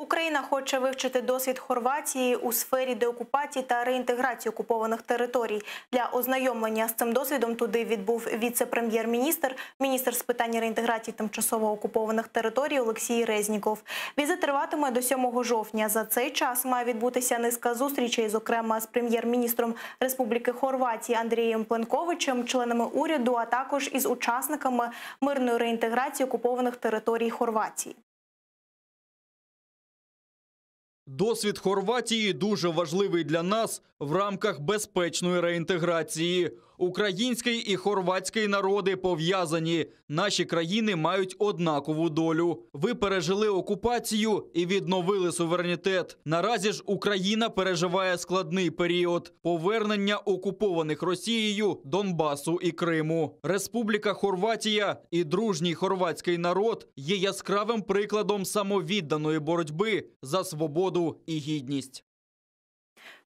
Україна хоче вивчити досвід Хорватії у сфері деокупації та реінтеграції окупованих територій. Для ознайомлення з цим досвідом туди відбув віце-прем'єр-міністр, міністр з питань реінтеграції тимчасово окупованих територій Олексій Резніков. Візит триватиме до 7 жовтня. За цей час має відбутися низка зустрічей, зокрема з прем'єр-міністром Республіки Хорватії Андрієм Пленковичем, членами уряду, а також із учасниками мирної реінтеграції окупованих територій Хорватії. Досвід Хорватії дуже важливий для нас в рамках безпечної реінтеграції. Український і хорватський народи пов'язані. Наші країни мають однакову долю. Ви пережили окупацію і відновили суверенітет. Наразі ж Україна переживає складний період повернення окупованих Росією Донбасу і Криму. Республіка Хорватія і дружній хорватський народ є яскравим прикладом самовідданої боротьби за свободу і гідність.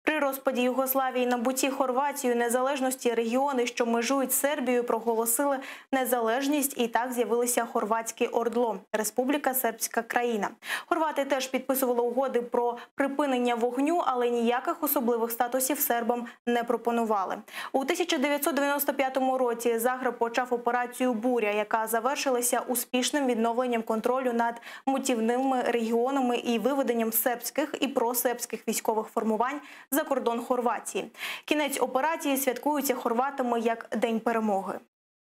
При розпаді Югославії буті Хорватією незалежності регіони, що межують Сербією, проголосили незалежність, і так з'явилися хорватське ордло Республіка Сербська країна. Хорвати теж підписували угоди про припинення вогню, але ніяких особливих статусів сербам не пропонували. У 1995 році Загреб почав операцію буря, яка завершилася успішним відновленням контролю над мутівними регіонами і виведенням сербських і просербських військових формувань за кордон Хорватії. Кінець операції святкуються хорватами як День перемоги.